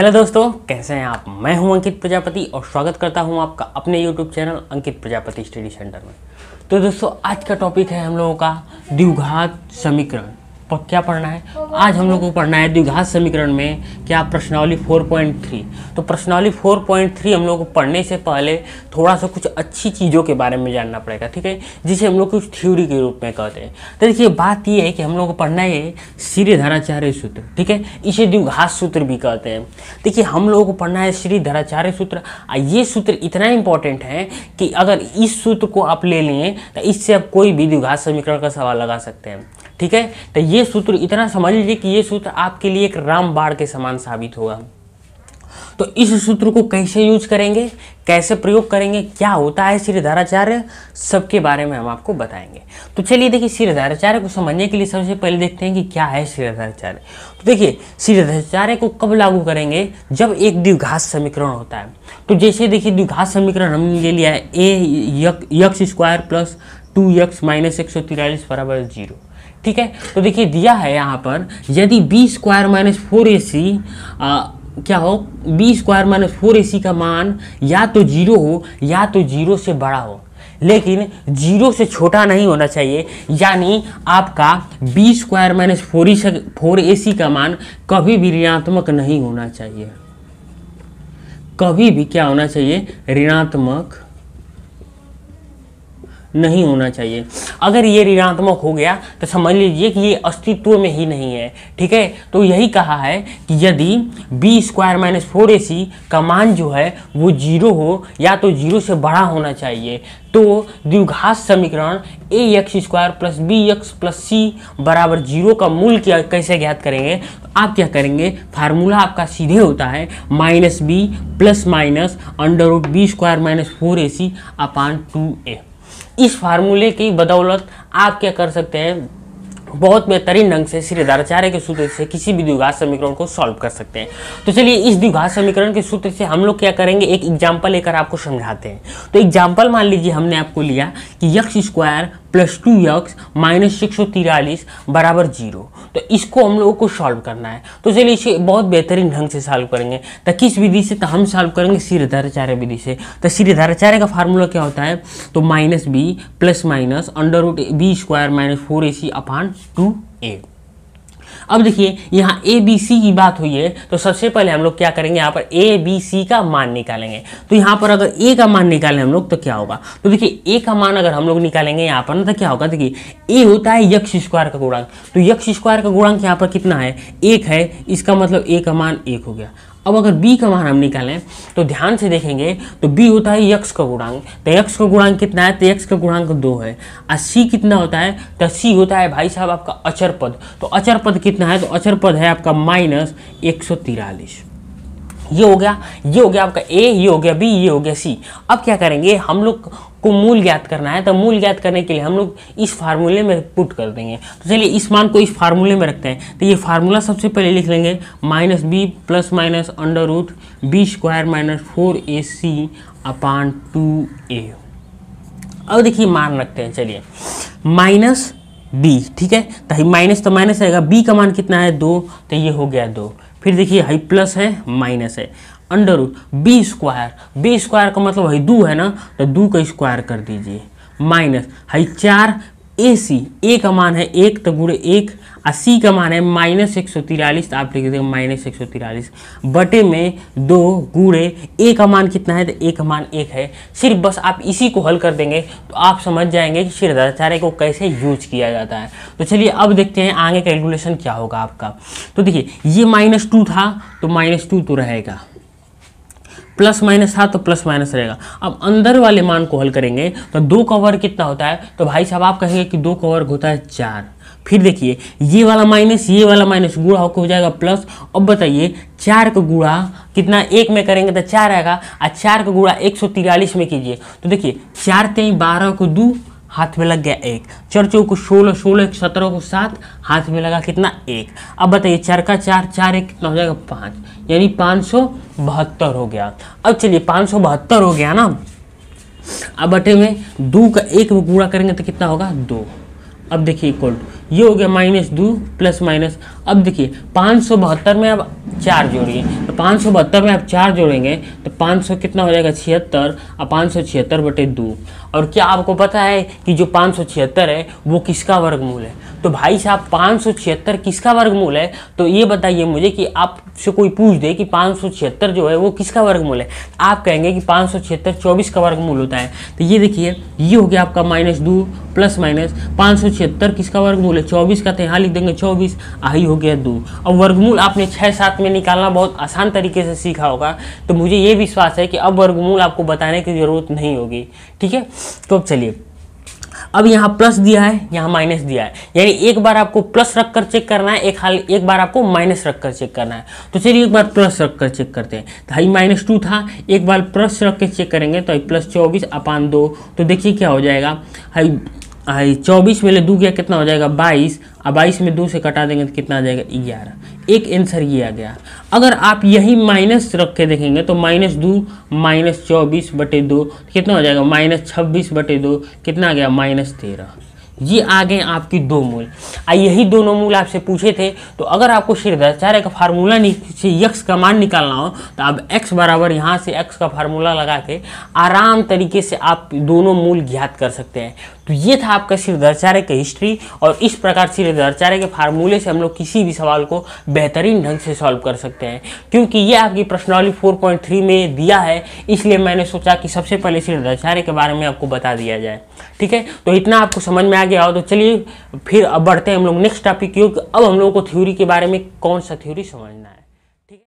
hello दोस्तों कैसे हैं आप मैं हूं अंकित प्रजापति और स्वागत करता हूं आपका अपने YouTube channel Ankit Prajapati study centre में तो दोस्तों आज का टॉपिक है हम लोगों का द्विघात समीकरण क्या पढ़ना है आज हम लोग को पढ़ना है द्विघात समीकरण में क्या प्रश्नावली 4.3 तो प्रश्नावली 4.3 हम लोग को पढ़ने से पहले थोड़ा सा कुछ अच्छी चीज़ों के बारे में जानना पड़ेगा ठीक है जिसे हम लोग कुछ थ्योरी के रूप में कहते हैं तो देखिए बात यह है कि हम लोग को पढ़ना है श्री धराचार्य सूत्र ठीक है इसे द्विघात सूत्र भी कहते हैं देखिए हम लोगों को पढ़ना है श्री धराचार्य सूत्र ये सूत्र इतना इंपॉर्टेंट है कि अगर इस सूत्र को आप ले लें तो इससे आप कोई भी द्विघात समीकरण का सवाल लगा सकते हैं ठीक है तो ये सूत्र इतना समझ लीजिए कि ये सूत्र आपके लिए एक रामबाण के समान साबित होगा तो इस सूत्र को कैसे यूज करेंगे कैसे प्रयोग करेंगे क्या होता है श्रीधाराचार्य सबके बारे में हम आपको बताएंगे तो चलिए देखिए श्रीधाराचार्य को समझने के लिए सबसे पहले देखते हैं कि क्या है श्रीधाराचार्य तो देखिए श्रीधाराचार्य को कब लागू करेंगे जब एक द्विघात समीकरण होता है तो जैसे देखिए द्विघात समीकरण हमने ले लिया है a x square plus two x minus एक सौ तिरालीस बराबर जीरो ठीक है तो देखिए दिया है यहाँ पर यदि b square minus four a c क्या हो b square minus four a c का मान या तो जीरो हो या तो जीरो से बड़ा हो लेकिन जीरो से छोटा नहीं होना चाहिए यानी आपका b square minus four four a c का मान कभी भी ऋणात्मक नहीं होना चाहिए कभी भी क्या होना चाहिए ऋणात्मक नहीं होना चाहिए अगर ये ऋणात्मक हो गया तो समझ लीजिए कि ये अस्तित्व में ही नहीं है ठीक है तो यही कहा है कि यदि b square minus four a c का मान जो है वो जीरो हो या तो जीरो से बड़ा होना चाहिए तो द्विघात समीकरण a x square plus b x plus c बराबर जीरो का मूल क्या कैसे ज्ञात करेंगे तो आप क्या करेंगे फार्मूला आपका सीधे होता है minus b plus minus under of b square minus four a c upon two a इस फार्मूले की बदौलत आप क्या कर सकते हैं बहुत बेहतरीन ढंग से श्रीधाराचार्य के सूत्र से किसी भी द्विघात समीकरण को सॉल्व कर सकते हैं तो चलिए इस द्विघात समीकरण के सूत्र से हम लोग क्या करेंगे एक एग्जाम्पल लेकर आपको समझाते हैं तो एग्जाम्पल मान लीजिए हमने आपको लिया कि x square plus two x minus six सौ तिरालीस बराबर जीरो तो इसको हम लोगों को सॉल्व करना है तो चलिए इसे बहुत बेहतरीन ढंग से सॉल्व करेंगे तो किस विधि से तो हम सॉल्व करेंगे सिरधाराचार्य विधि से तो सिरधाराचार्य का फार्मूला क्या होता है तो minus b plus minus under root b square minus four a c upon two a अब देखिए यहाँ ए बी सी की बात हुई है तो सबसे पहले हम लोग क्या करेंगे यहाँ पर ए बी सी का मान निकालेंगे तो यहाँ पर अगर ए का मान निकालें हम लोग तो क्या होगा तो देखिए ए का मान अगर हम लोग निकालेंगे यहाँ पर ना तो क्या होगा देखिए ए होता है यक्ष स्क्वायर का गुणांक तो यक्ष स्क्वायर का गुणांक यहाँ पर कितना है एक है इसका मतलब ए का मान एक हो गया अब अगर बी का मान हम निकालें तो ध्यान से देखेंगे तो बी होता है यक्ष का गुणांक तो यक्स का गुणांक कितना है तो यक्स का गुणांक दो है और सी कितना होता है तो सी होता है भाई साहब आपका अचर पद तो अचर पद कितना है तो अचर पद है आपका माइनस एक ये हो गया ये हो गया आपका ए ये हो गया बी ये हो गया सी अब क्या करेंगे हम लोग को मूल ज्ञात करना है तो मूल ज्ञात करने के लिए हम लोग इस फार्मूले में पुट कर देंगे तो चलिए इस मान को इस फार्मूले में रखते हैं तो ये फार्मूला सबसे पहले लिख लेंगे minus b plus minus under root b square minus four a c upon two a अब देखिए मान रखते हैं चलिए माइनस बी ठीक है तो माइनस तो माइनस रहेगा बी का मान कितना है दो तो ये हो गया दो फिर देखिए हाई प्लस है माइनस है under root b square b square का मतलब है दू है ना तो दो का स्क्वायर कर दीजिए माइनस है चार ए सी ए का मान है एक तो गुड़े एक और सी का मान है माइनस एक सौ तिरालीस तो आप लिख देंगे माइनस एक सौ तिरालीस बटे में दो गुड़े ए का मान कितना है तो ए का मान एक है सिर्फ बस आप इसी को हल कर देंगे तो आप समझ जाएंगे कि शीर्धाचार्य को कैसे यूज किया जाता है तो चलिए अब देखते हैं आगे कैलकुलेशन क्या होगा आपका तो देखिए ये माइनस टू था तो माइनस टू तो रहेगा प्लस माइनस था तो प्लस माइनस रहेगा अब अंदर वाले मान को हल करेंगे तो दो का वर्ग कितना होता है तो भाई साहब आप कहेंगे कि दो का वर्ग होता है चार फिर देखिए ये वाला माइनस ये वाला माइनस गुड़ा होकर हो जाएगा प्लस अब बताइए चार का गुड़ा कितना एक में करेंगे तो चार आएगा और चार का गुड़ा एक सौ तिरालीस में कीजिए तो देखिए चार तेई बारह को दो हाथ में लग गया एक चर्चों को सोलह सोलह एक सत्रह को सात हाथ में लगा कितना एक अब बताइए चार का चार चार एक कितना हो जाएगा पाँच यानी पाँच सौ बहत्तर हो गया अब चलिए पाँच सौ बहत्तर हो गया ना अब बटे में दो का एक में पूरा करेंगे तो कितना होगा दो अब देखिए इक्वल टू ये हो गया माइनस दो प्लस माइनस अब देखिए पाँच सौ बहत्तर में अब चार जोड़िए तो पाँच सौ बहत्तर में आप चार जोड़ेंगे तो पाँच सौ कितना हो जाएगा छिहत्तर और पाँच सौ छिहत्तर बटे दो और क्या आपको पता है कि जो पाँच सौ छिहत्तर है वो किसका वर्गमूल है तो भाई साहब पाँच सौ छिहत्तर किसका वर्गमूल है तो ये बताइए मुझे कि आपसे कोई पूछ दे कि पाँच सौ छिहत्तर जो है वो किसका वर्गमूल है आप कहेंगे कि पाँच सौ छिहत्तर चौबीस का वर्गमूल होता है तो ये देखिए ये हो गया आपका माइनस दो प्लस माइनस पाँच सौ छिहत्तर किसका वर्गमूल है बोले चौबीस का तो यहाँ लिख देंगे चौबीस आई हो गया दो अब वर्गमूल आपने छः सात में निकालना बहुत आसान तरीके से सीखा होगा तो मुझे ये विश्वास है कि अब वर्गमूल आपको बताने की ज़रूरत नहीं होगी ठीक है तो अब चलिए अब यहाँ प्लस दिया है यहाँ माइनस दिया है यानी एक बार आपको प्लस रख कर चेक करना है एक हाल एक बार आपको माइनस रख कर चेक करना है तो चलिए एक बार प्लस रख कर चेक करते हैं तो हाई माइनस टू था एक बार प्लस रख के चेक करेंगे तो हाई प्लस चौबीस अपान दो तो देखिए क्या हो जाएगा हाई आई चौबीस में ले दो गया कितना हो जाएगा बाईस और बाईस में दो से कटा देंगे तो कितना आ जाएगा ग्यारह एक आंसर ये आ गया अगर आप यही माइनस रख के देखेंगे तो माइनस दो माइनस चौबीस बटे दो तो कितना हो जाएगा माइनस छब्बीस बटे दो कितना आ गया माइनस तेरह ये आ गए आपकी दो मूल आ यही दोनों मूल आपसे पूछे थे तो अगर आपको शीर्षाचार्य का फार्मूला से यक्स का मान निकालना हो तो आप एक्स बराबर यहाँ से एक्स का फार्मूला लगा के आराम तरीके से आप दोनों मूल ज्ञात कर सकते हैं तो ये था आपका श्रीधराचार्य का हिस्ट्री और इस प्रकार श्रीधराचार्य के फार्मूले से हम लोग किसी भी सवाल को बेहतरीन ढंग से सॉल्व कर सकते हैं क्योंकि ये आपकी प्रश्नावली 4.3 में दिया है इसलिए मैंने सोचा कि सबसे पहले श्रीधराचार्य के बारे में आपको बता दिया जाए ठीक है तो इतना आपको समझ में आ गया हो तो चलिए फिर अब बढ़ते हैं हम लोग नेक्स्ट टॉपिक क्योंकि अब हम लोगों को थ्योरी के बारे में कौन सा थ्योरी समझना है